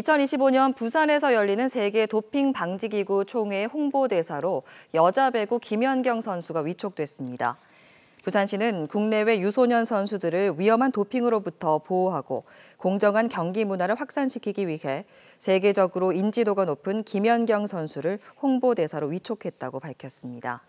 2025년 부산에서 열리는 세계 도핑 방지기구 총회 홍보대사로 여자 배구 김연경 선수가 위촉됐습니다. 부산시는 국내외 유소년 선수들을 위험한 도핑으로부터 보호하고 공정한 경기 문화를 확산시키기 위해 세계적으로 인지도가 높은 김연경 선수를 홍보대사로 위촉했다고 밝혔습니다.